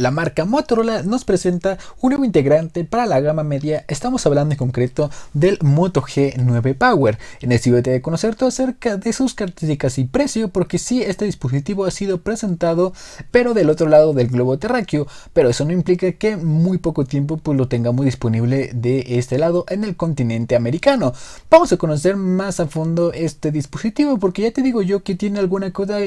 La marca Motorola nos presenta un nuevo integrante para la gama media, estamos hablando en concreto del Moto G9 Power. En este video te conocer todo acerca de sus características y precio, porque sí, este dispositivo ha sido presentado, pero del otro lado del globo terráqueo, pero eso no implica que muy poco tiempo pues, lo tengamos disponible de este lado en el continente americano. Vamos a conocer más a fondo este dispositivo, porque ya te digo yo que tiene alguna cosa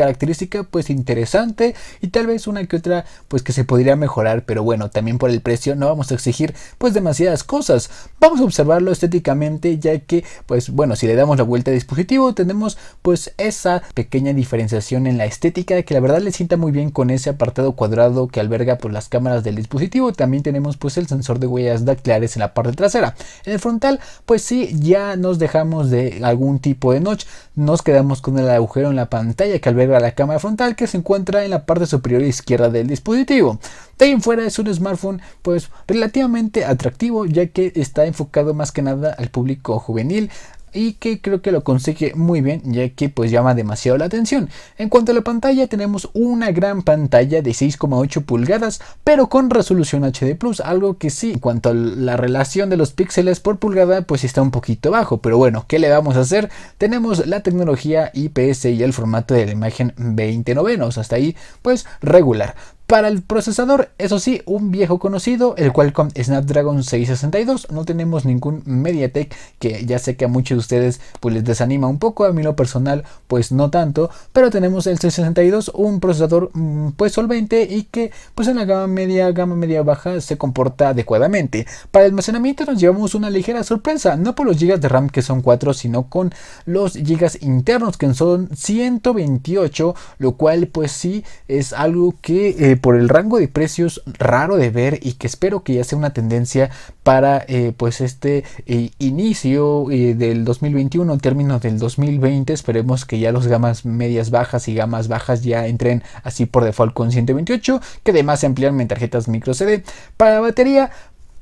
característica pues interesante y tal vez una que otra pues que se podría mejorar, pero bueno, también por el precio no vamos a exigir pues demasiadas cosas. Vamos a observarlo estéticamente ya que pues bueno, si le damos la vuelta al dispositivo tenemos pues esa pequeña diferenciación en la estética que la verdad le sienta muy bien con ese apartado cuadrado que alberga pues las cámaras del dispositivo. También tenemos pues el sensor de huellas dactilares en la parte trasera. En el frontal pues sí, ya nos dejamos de algún tipo de notch, nos quedamos con el agujero en la pantalla que alberga a la cámara frontal que se encuentra en la parte superior izquierda del dispositivo. De ahí en fuera es un smartphone pues relativamente atractivo ya que está enfocado más que nada al público juvenil, y que creo que lo consigue muy bien ya que pues llama demasiado la atención. En cuanto a la pantalla tenemos una gran pantalla de 6,8 pulgadas pero con resolución HD Plus, algo que sí, en cuanto a la relación de los píxeles por pulgada pues está un poquito bajo, pero bueno, ¿qué le vamos a hacer? Tenemos la tecnología IPS y el formato de la imagen 20 novenos, hasta ahí pues regular. Para el procesador, eso sí, un viejo conocido, el Qualcomm Snapdragon 662. No tenemos ningún MediaTek, que ya sé que a muchos de ustedes pues les desanima un poco, a mí lo personal pues no tanto, pero tenemos el 662, un procesador mm, pues solvente y que pues en la gama media, gama media baja se comporta adecuadamente. Para el almacenamiento nos llevamos una ligera sorpresa, no por los gigas de RAM que son 4, sino con los gigas internos que son 128, lo cual pues sí es algo que eh, por el rango de precios raro de ver y que espero que ya sea una tendencia para eh, pues este eh, inicio eh, del 2021 en términos del 2020 esperemos que ya los gamas medias bajas y gamas bajas ya entren así por default con 128 que además se amplían en tarjetas micro CD para la batería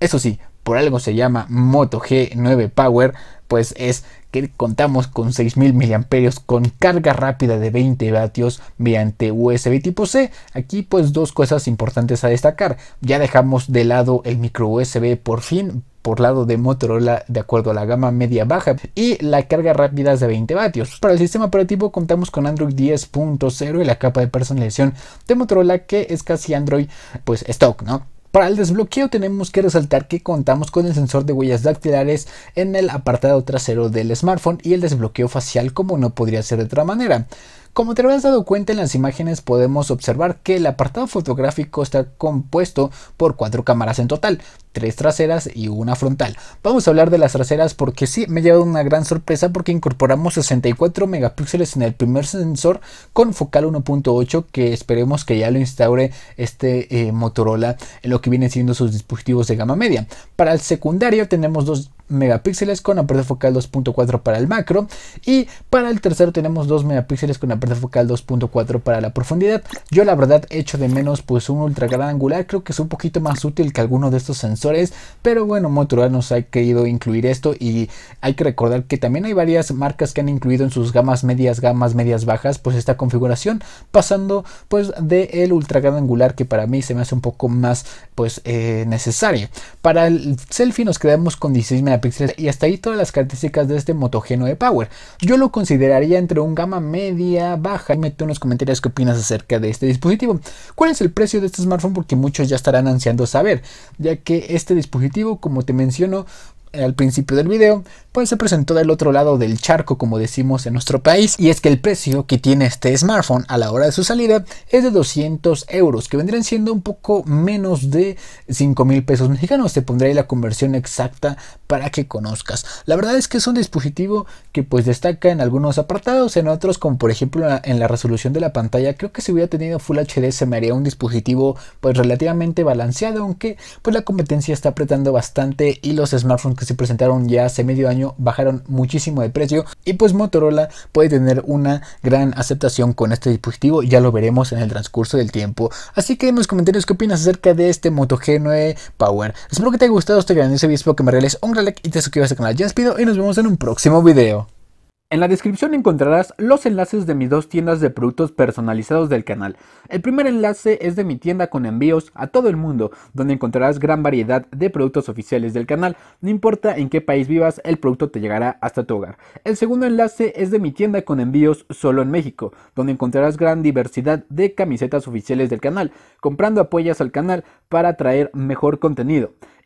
eso sí por algo se llama Moto G9 Power pues es que contamos con 6.000 mAh con carga rápida de 20 vatios mediante USB tipo C. Aquí pues dos cosas importantes a destacar. Ya dejamos de lado el micro USB por fin por lado de Motorola de acuerdo a la gama media baja y la carga rápida es de 20 vatios. Para el sistema operativo contamos con Android 10.0 y la capa de personalización de Motorola que es casi Android pues stock, ¿no? Para el desbloqueo tenemos que resaltar que contamos con el sensor de huellas dactilares en el apartado trasero del smartphone y el desbloqueo facial como no podría ser de otra manera. Como te habrás dado cuenta en las imágenes podemos observar que el apartado fotográfico está compuesto por cuatro cámaras en total, tres traseras y una frontal. Vamos a hablar de las traseras porque sí, me ha llevado una gran sorpresa porque incorporamos 64 megapíxeles en el primer sensor con focal 1.8 que esperemos que ya lo instaure este eh, Motorola en lo que vienen siendo sus dispositivos de gama media. Para el secundario tenemos dos megapíxeles con apertura focal 2.4 para el macro y para el tercero tenemos 2 megapíxeles con apertura focal 2.4 para la profundidad yo la verdad echo de menos pues un ultra gran angular creo que es un poquito más útil que alguno de estos sensores pero bueno Motorola nos ha querido incluir esto y hay que recordar que también hay varias marcas que han incluido en sus gamas medias gamas medias bajas pues esta configuración pasando pues del el ultra gran angular que para mí se me hace un poco más pues eh, necesario para el selfie nos quedamos con 16 megapíxeles y hasta ahí todas las características de este motogeno de Power. Yo lo consideraría entre un gama media, baja. Y meto en los comentarios qué opinas acerca de este dispositivo. ¿Cuál es el precio de este smartphone? Porque muchos ya estarán ansiando saber, ya que este dispositivo, como te menciono, eh, al principio del video, pues se presentó del otro lado del charco, como decimos en nuestro país, y es que el precio que tiene este smartphone a la hora de su salida es de 200 euros, que vendrían siendo un poco menos de 5 mil pesos mexicanos. Te pondré la conversión exacta para que conozcas. La verdad es que es un dispositivo que pues destaca en algunos apartados, en otros como por ejemplo en la resolución de la pantalla. Creo que si hubiera tenido Full HD se me haría un dispositivo pues relativamente balanceado, aunque pues la competencia está apretando bastante y los smartphones que se presentaron ya hace medio año bajaron muchísimo de precio y pues Motorola puede tener una gran aceptación con este dispositivo, ya lo veremos en el transcurso del tiempo. Así que en los comentarios qué opinas acerca de este Moto G9 Power. Espero que te haya gustado este gran video, que me regales un like y te suscribas al canal. Ya despido y nos vemos en un próximo video. En la descripción encontrarás los enlaces de mis dos tiendas de productos personalizados del canal. El primer enlace es de mi tienda con envíos a todo el mundo, donde encontrarás gran variedad de productos oficiales del canal. No importa en qué país vivas, el producto te llegará hasta tu hogar. El segundo enlace es de mi tienda con envíos solo en México, donde encontrarás gran diversidad de camisetas oficiales del canal. Comprando apoyas al canal para traer mejor contenido.